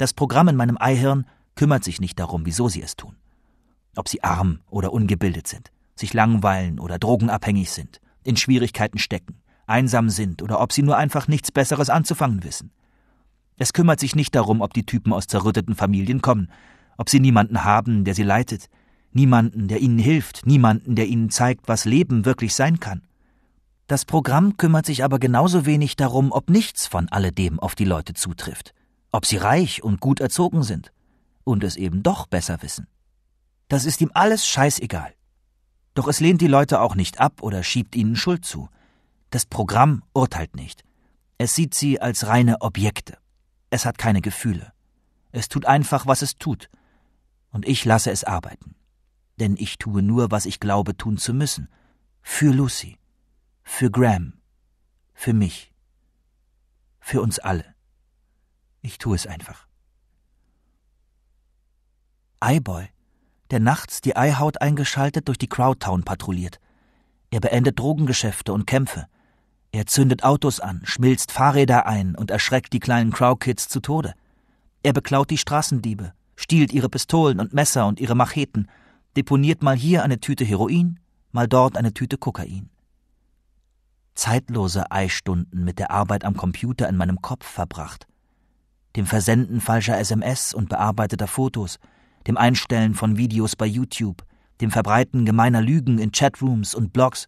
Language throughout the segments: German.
Das Programm in meinem Eihirn kümmert sich nicht darum, wieso sie es tun. Ob sie arm oder ungebildet sind, sich langweilen oder drogenabhängig sind, in Schwierigkeiten stecken, einsam sind oder ob sie nur einfach nichts Besseres anzufangen wissen. Es kümmert sich nicht darum, ob die Typen aus zerrütteten Familien kommen, ob sie niemanden haben, der sie leitet, niemanden, der ihnen hilft, niemanden, der ihnen zeigt, was Leben wirklich sein kann. Das Programm kümmert sich aber genauso wenig darum, ob nichts von alledem auf die Leute zutrifft ob sie reich und gut erzogen sind und es eben doch besser wissen. Das ist ihm alles scheißegal. Doch es lehnt die Leute auch nicht ab oder schiebt ihnen Schuld zu. Das Programm urteilt nicht. Es sieht sie als reine Objekte. Es hat keine Gefühle. Es tut einfach, was es tut. Und ich lasse es arbeiten. Denn ich tue nur, was ich glaube tun zu müssen. Für Lucy. Für Graham. Für mich. Für uns alle. Ich tue es einfach. Eyeboy, der nachts die Eihaut eingeschaltet durch die Crowdtown patrouilliert. Er beendet Drogengeschäfte und Kämpfe. Er zündet Autos an, schmilzt Fahrräder ein und erschreckt die kleinen Crowkids zu Tode. Er beklaut die Straßendiebe, stiehlt ihre Pistolen und Messer und ihre Macheten, deponiert mal hier eine Tüte Heroin, mal dort eine Tüte Kokain. Zeitlose Eistunden mit der Arbeit am Computer in meinem Kopf verbracht, dem Versenden falscher SMS und bearbeiteter Fotos, dem Einstellen von Videos bei YouTube, dem Verbreiten gemeiner Lügen in Chatrooms und Blogs.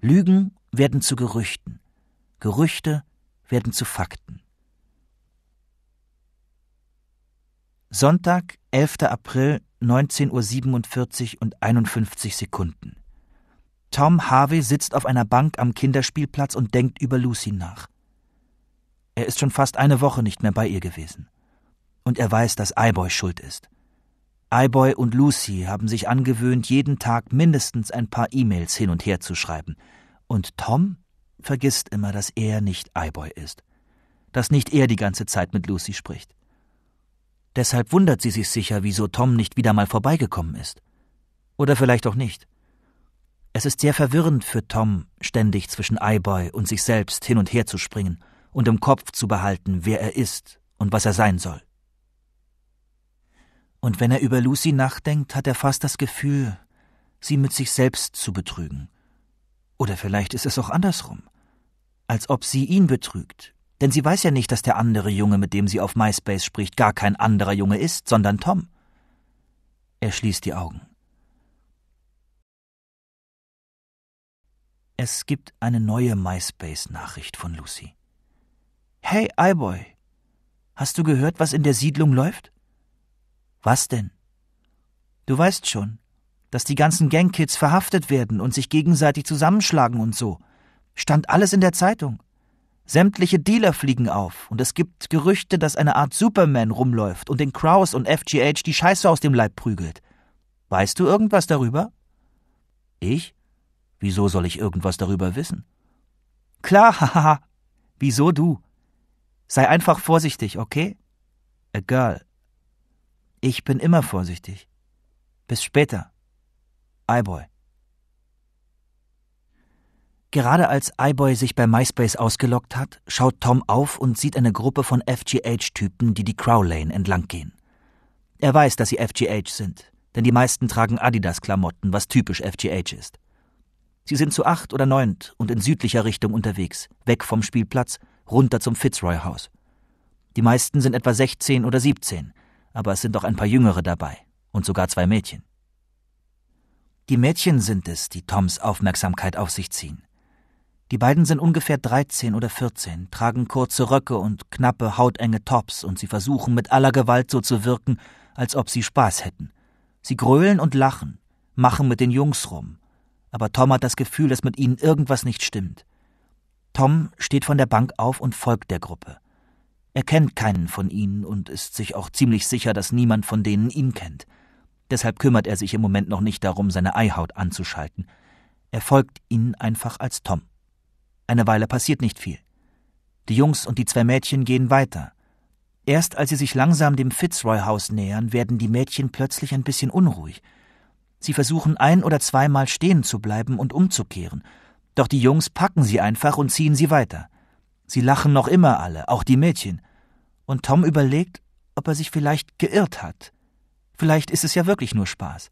Lügen werden zu Gerüchten, Gerüchte werden zu Fakten. Sonntag, 11. April, 19.47 Uhr und 51 Sekunden. Tom Harvey sitzt auf einer Bank am Kinderspielplatz und denkt über Lucy nach. Er ist schon fast eine Woche nicht mehr bei ihr gewesen. Und er weiß, dass Eiboy schuld ist. Eiboy und Lucy haben sich angewöhnt, jeden Tag mindestens ein paar E-Mails hin und her zu schreiben. Und Tom vergisst immer, dass er nicht Eiboy ist. Dass nicht er die ganze Zeit mit Lucy spricht. Deshalb wundert sie sich sicher, wieso Tom nicht wieder mal vorbeigekommen ist. Oder vielleicht auch nicht. Es ist sehr verwirrend für Tom, ständig zwischen Eiboy und sich selbst hin und her zu springen und im Kopf zu behalten, wer er ist und was er sein soll. Und wenn er über Lucy nachdenkt, hat er fast das Gefühl, sie mit sich selbst zu betrügen. Oder vielleicht ist es auch andersrum, als ob sie ihn betrügt. Denn sie weiß ja nicht, dass der andere Junge, mit dem sie auf MySpace spricht, gar kein anderer Junge ist, sondern Tom. Er schließt die Augen. Es gibt eine neue MySpace-Nachricht von Lucy. Hey, Eiboy, hast du gehört, was in der Siedlung läuft? Was denn? Du weißt schon, dass die ganzen Gangkids verhaftet werden und sich gegenseitig zusammenschlagen und so. Stand alles in der Zeitung. Sämtliche Dealer fliegen auf und es gibt Gerüchte, dass eine Art Superman rumläuft und den Kraus und FGH die Scheiße aus dem Leib prügelt. Weißt du irgendwas darüber? Ich? Wieso soll ich irgendwas darüber wissen? Klar, haha. Wieso du? Sei einfach vorsichtig, okay? A girl. Ich bin immer vorsichtig. Bis später. Eyeboy. Gerade als iBoy sich bei MySpace ausgelockt hat, schaut Tom auf und sieht eine Gruppe von FGH-Typen, die die Crow Lane gehen. Er weiß, dass sie FGH sind, denn die meisten tragen Adidas-Klamotten, was typisch FGH ist. Sie sind zu acht oder neunt und in südlicher Richtung unterwegs, weg vom Spielplatz runter zum Fitzroy-Haus. Die meisten sind etwa 16 oder 17, aber es sind auch ein paar Jüngere dabei und sogar zwei Mädchen. Die Mädchen sind es, die Toms Aufmerksamkeit auf sich ziehen. Die beiden sind ungefähr 13 oder 14, tragen kurze Röcke und knappe, hautenge Tops und sie versuchen mit aller Gewalt so zu wirken, als ob sie Spaß hätten. Sie gröhlen und lachen, machen mit den Jungs rum. Aber Tom hat das Gefühl, dass mit ihnen irgendwas nicht stimmt. Tom steht von der Bank auf und folgt der Gruppe. Er kennt keinen von ihnen und ist sich auch ziemlich sicher, dass niemand von denen ihn kennt. Deshalb kümmert er sich im Moment noch nicht darum, seine Eihaut anzuschalten. Er folgt ihnen einfach als Tom. Eine Weile passiert nicht viel. Die Jungs und die zwei Mädchen gehen weiter. Erst als sie sich langsam dem Fitzroy-Haus nähern, werden die Mädchen plötzlich ein bisschen unruhig. Sie versuchen ein oder zweimal stehen zu bleiben und umzukehren – doch die Jungs packen sie einfach und ziehen sie weiter. Sie lachen noch immer alle, auch die Mädchen. Und Tom überlegt, ob er sich vielleicht geirrt hat. Vielleicht ist es ja wirklich nur Spaß.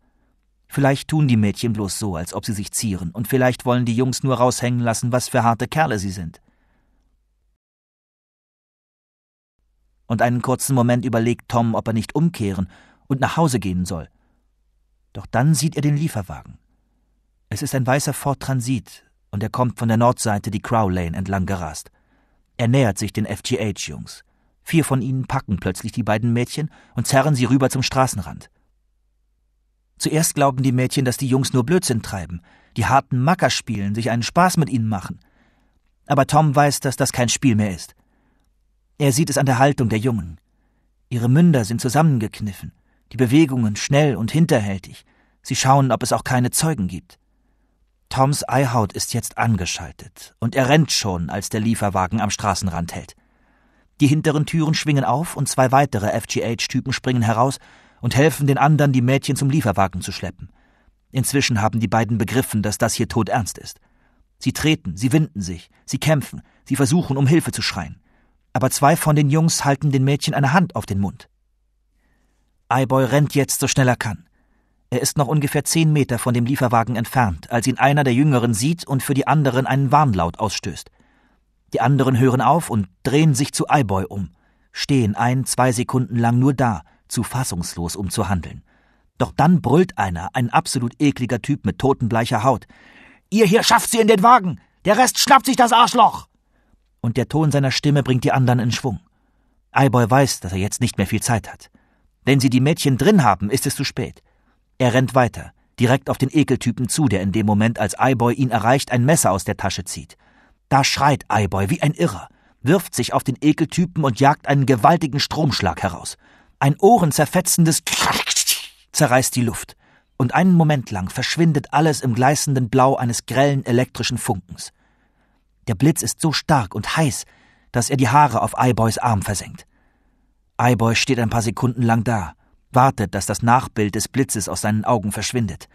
Vielleicht tun die Mädchen bloß so, als ob sie sich zieren, und vielleicht wollen die Jungs nur raushängen lassen, was für harte Kerle sie sind. Und einen kurzen Moment überlegt Tom, ob er nicht umkehren und nach Hause gehen soll. Doch dann sieht er den Lieferwagen. Es ist ein weißer Ford Transit, und er kommt von der Nordseite die Crow Lane entlang gerast. Er nähert sich den FGH-Jungs. Vier von ihnen packen plötzlich die beiden Mädchen und zerren sie rüber zum Straßenrand. Zuerst glauben die Mädchen, dass die Jungs nur Blödsinn treiben, die harten Macker spielen, sich einen Spaß mit ihnen machen. Aber Tom weiß, dass das kein Spiel mehr ist. Er sieht es an der Haltung der Jungen. Ihre Münder sind zusammengekniffen, die Bewegungen schnell und hinterhältig. Sie schauen, ob es auch keine Zeugen gibt. Toms Eihaut ist jetzt angeschaltet und er rennt schon, als der Lieferwagen am Straßenrand hält. Die hinteren Türen schwingen auf und zwei weitere FGH-Typen springen heraus und helfen den anderen, die Mädchen zum Lieferwagen zu schleppen. Inzwischen haben die beiden begriffen, dass das hier todernst ist. Sie treten, sie winden sich, sie kämpfen, sie versuchen, um Hilfe zu schreien. Aber zwei von den Jungs halten den Mädchen eine Hand auf den Mund. Eyeboy rennt jetzt so schnell er kann. Er ist noch ungefähr zehn Meter von dem Lieferwagen entfernt, als ihn einer der Jüngeren sieht und für die anderen einen Warnlaut ausstößt. Die anderen hören auf und drehen sich zu Eiboy um, stehen ein, zwei Sekunden lang nur da, zu fassungslos, um zu handeln. Doch dann brüllt einer, ein absolut ekliger Typ mit totenbleicher Haut. Ihr hier schafft sie in den Wagen! Der Rest schnappt sich das Arschloch! Und der Ton seiner Stimme bringt die anderen in Schwung. Eiboy weiß, dass er jetzt nicht mehr viel Zeit hat. Wenn sie die Mädchen drin haben, ist es zu spät. Er rennt weiter, direkt auf den Ekeltypen zu, der in dem Moment, als Eyeboy ihn erreicht, ein Messer aus der Tasche zieht. Da schreit Eyeboy wie ein Irrer, wirft sich auf den Ekeltypen und jagt einen gewaltigen Stromschlag heraus. Ein ohrenzerfetzendes zerreißt die Luft. Und einen Moment lang verschwindet alles im gleißenden Blau eines grellen elektrischen Funkens. Der Blitz ist so stark und heiß, dass er die Haare auf Eyeboys Arm versenkt. Eyeboy steht ein paar Sekunden lang da, wartet, dass das Nachbild des Blitzes aus seinen Augen verschwindet.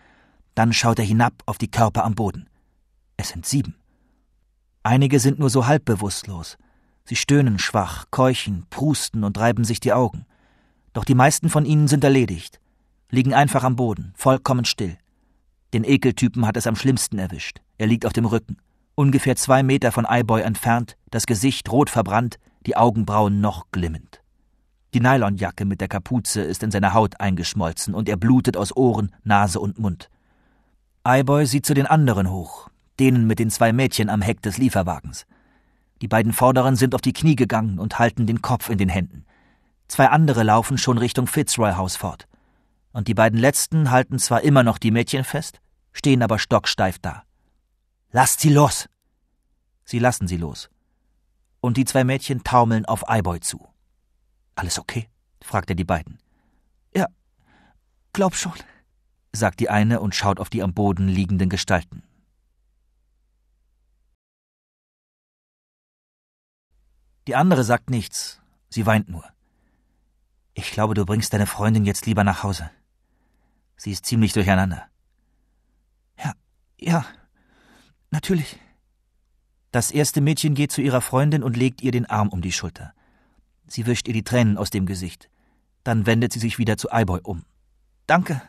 Dann schaut er hinab auf die Körper am Boden. Es sind sieben. Einige sind nur so halb bewusstlos. Sie stöhnen schwach, keuchen, prusten und reiben sich die Augen. Doch die meisten von ihnen sind erledigt, liegen einfach am Boden, vollkommen still. Den Ekeltypen hat es am schlimmsten erwischt. Er liegt auf dem Rücken, ungefähr zwei Meter von Eyeboy entfernt, das Gesicht rot verbrannt, die Augenbrauen noch glimmend. Die Nylonjacke mit der Kapuze ist in seine Haut eingeschmolzen und er blutet aus Ohren, Nase und Mund. Eyeboy sieht zu den anderen hoch, denen mit den zwei Mädchen am Heck des Lieferwagens. Die beiden Vorderen sind auf die Knie gegangen und halten den Kopf in den Händen. Zwei andere laufen schon Richtung Fitzroy House fort. Und die beiden letzten halten zwar immer noch die Mädchen fest, stehen aber stocksteif da. Lasst sie los! Sie lassen sie los. Und die zwei Mädchen taumeln auf Eyeboy zu. Alles okay? fragt er die beiden. Ja, glaub schon, sagt die eine und schaut auf die am Boden liegenden Gestalten. Die andere sagt nichts, sie weint nur. Ich glaube, du bringst deine Freundin jetzt lieber nach Hause. Sie ist ziemlich durcheinander. Ja, ja, natürlich. Das erste Mädchen geht zu ihrer Freundin und legt ihr den Arm um die Schulter. Sie wischt ihr die Tränen aus dem Gesicht. Dann wendet sie sich wieder zu Eiboy um. Danke,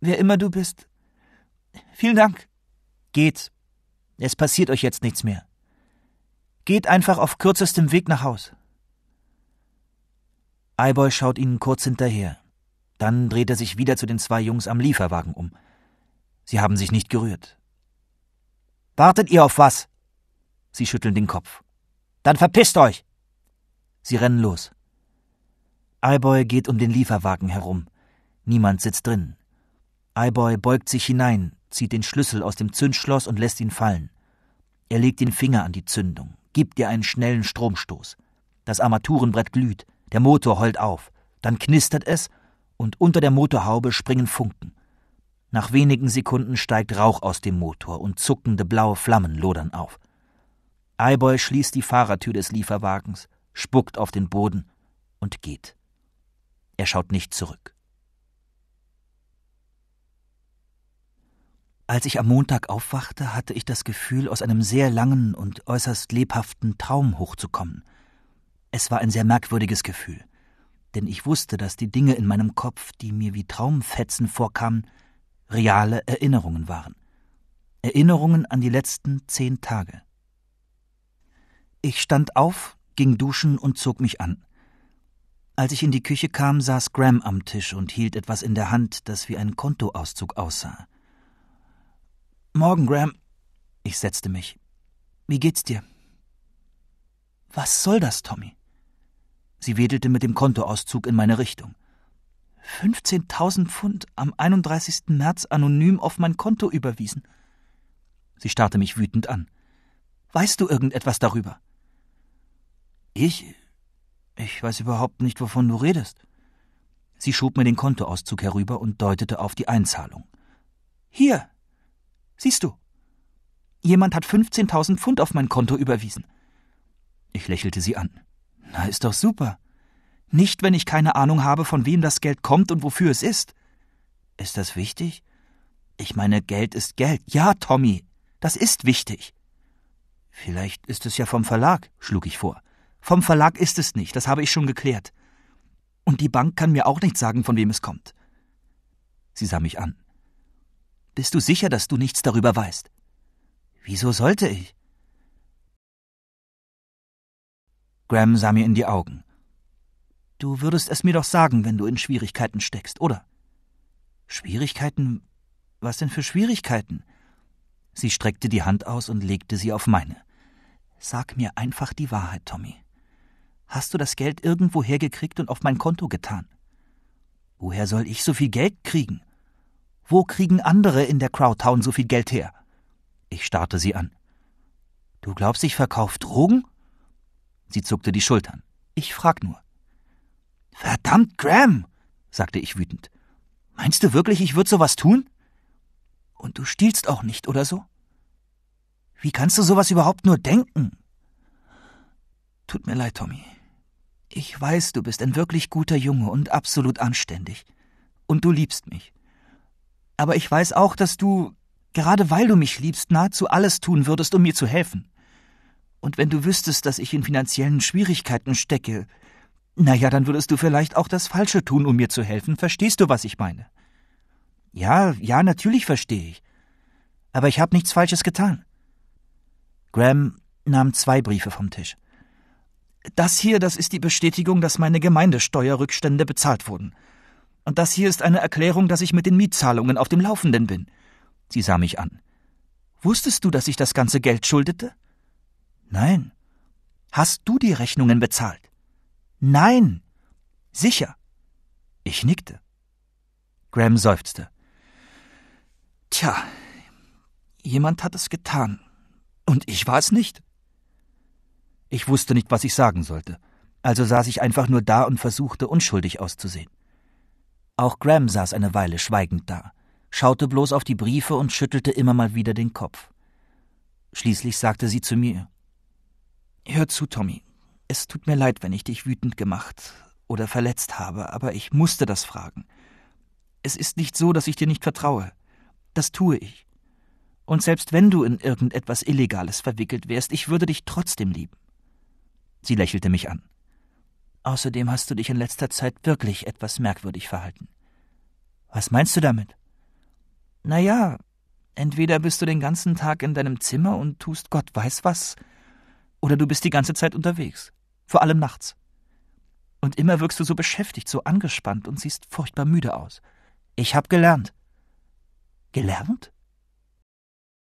wer immer du bist. Vielen Dank. Geht. Es passiert euch jetzt nichts mehr. Geht einfach auf kürzestem Weg nach Haus. Eiboy schaut ihnen kurz hinterher. Dann dreht er sich wieder zu den zwei Jungs am Lieferwagen um. Sie haben sich nicht gerührt. Wartet ihr auf was? Sie schütteln den Kopf. Dann verpisst euch! Sie rennen los. Alboy geht um den Lieferwagen herum. Niemand sitzt drin. Alboy beugt sich hinein, zieht den Schlüssel aus dem Zündschloss und lässt ihn fallen. Er legt den Finger an die Zündung, gibt ihr einen schnellen Stromstoß. Das Armaturenbrett glüht, der Motor heult auf, dann knistert es und unter der Motorhaube springen Funken. Nach wenigen Sekunden steigt Rauch aus dem Motor und zuckende blaue Flammen lodern auf. Eiboy schließt die Fahrertür des Lieferwagens, spuckt auf den Boden und geht. Er schaut nicht zurück. Als ich am Montag aufwachte, hatte ich das Gefühl, aus einem sehr langen und äußerst lebhaften Traum hochzukommen. Es war ein sehr merkwürdiges Gefühl, denn ich wusste, dass die Dinge in meinem Kopf, die mir wie Traumfetzen vorkamen, reale Erinnerungen waren. Erinnerungen an die letzten zehn Tage. Ich stand auf, ging duschen und zog mich an. Als ich in die Küche kam, saß Graham am Tisch und hielt etwas in der Hand, das wie ein Kontoauszug aussah. Morgen, Graham. Ich setzte mich. Wie geht's dir? Was soll das, Tommy? Sie wedelte mit dem Kontoauszug in meine Richtung. 15.000 Pfund am 31. März anonym auf mein Konto überwiesen. Sie starrte mich wütend an. Weißt du irgendetwas darüber? Ich? Ich weiß überhaupt nicht, wovon du redest. Sie schob mir den Kontoauszug herüber und deutete auf die Einzahlung. Hier. Siehst du. Jemand hat 15.000 Pfund auf mein Konto überwiesen. Ich lächelte sie an. Na, ist doch super. Nicht, wenn ich keine Ahnung habe, von wem das Geld kommt und wofür es ist. Ist das wichtig? Ich meine, Geld ist Geld. Ja, Tommy, das ist wichtig. Vielleicht ist es ja vom Verlag, schlug ich vor. Vom Verlag ist es nicht, das habe ich schon geklärt. Und die Bank kann mir auch nicht sagen, von wem es kommt. Sie sah mich an. Bist du sicher, dass du nichts darüber weißt? Wieso sollte ich? Graham sah mir in die Augen. Du würdest es mir doch sagen, wenn du in Schwierigkeiten steckst, oder? Schwierigkeiten? Was denn für Schwierigkeiten? Sie streckte die Hand aus und legte sie auf meine. Sag mir einfach die Wahrheit, Tommy. Hast du das Geld irgendwo hergekriegt und auf mein Konto getan? Woher soll ich so viel Geld kriegen? Wo kriegen andere in der Crowtown so viel Geld her? Ich starrte sie an. Du glaubst, ich verkaufe Drogen? Sie zuckte die Schultern. Ich frag nur. Verdammt, Graham, sagte ich wütend. Meinst du wirklich, ich würde sowas tun? Und du stiehlst auch nicht, oder so? Wie kannst du sowas überhaupt nur denken? Tut mir leid, Tommy. Ich weiß, du bist ein wirklich guter Junge und absolut anständig. Und du liebst mich. Aber ich weiß auch, dass du, gerade weil du mich liebst, nahezu alles tun würdest, um mir zu helfen. Und wenn du wüsstest, dass ich in finanziellen Schwierigkeiten stecke, na ja, dann würdest du vielleicht auch das Falsche tun, um mir zu helfen. Verstehst du, was ich meine? Ja, ja, natürlich verstehe ich. Aber ich habe nichts Falsches getan. Graham nahm zwei Briefe vom Tisch. Das hier, das ist die Bestätigung, dass meine Gemeindesteuerrückstände bezahlt wurden. Und das hier ist eine Erklärung, dass ich mit den Mietzahlungen auf dem Laufenden bin. Sie sah mich an. Wusstest du, dass ich das ganze Geld schuldete? Nein. Hast du die Rechnungen bezahlt? Nein. Sicher. Ich nickte. Graham seufzte. Tja, jemand hat es getan. Und ich war es nicht. Ich wusste nicht, was ich sagen sollte, also saß ich einfach nur da und versuchte, unschuldig auszusehen. Auch Graham saß eine Weile schweigend da, schaute bloß auf die Briefe und schüttelte immer mal wieder den Kopf. Schließlich sagte sie zu mir Hör zu, Tommy, es tut mir leid, wenn ich dich wütend gemacht oder verletzt habe, aber ich musste das fragen. Es ist nicht so, dass ich dir nicht vertraue. Das tue ich. Und selbst wenn du in irgendetwas Illegales verwickelt wärst, ich würde dich trotzdem lieben. Sie lächelte mich an. Außerdem hast du dich in letzter Zeit wirklich etwas merkwürdig verhalten. Was meinst du damit? Na ja, entweder bist du den ganzen Tag in deinem Zimmer und tust Gott weiß was, oder du bist die ganze Zeit unterwegs, vor allem nachts. Und immer wirkst du so beschäftigt, so angespannt und siehst furchtbar müde aus. Ich hab gelernt. Gelernt?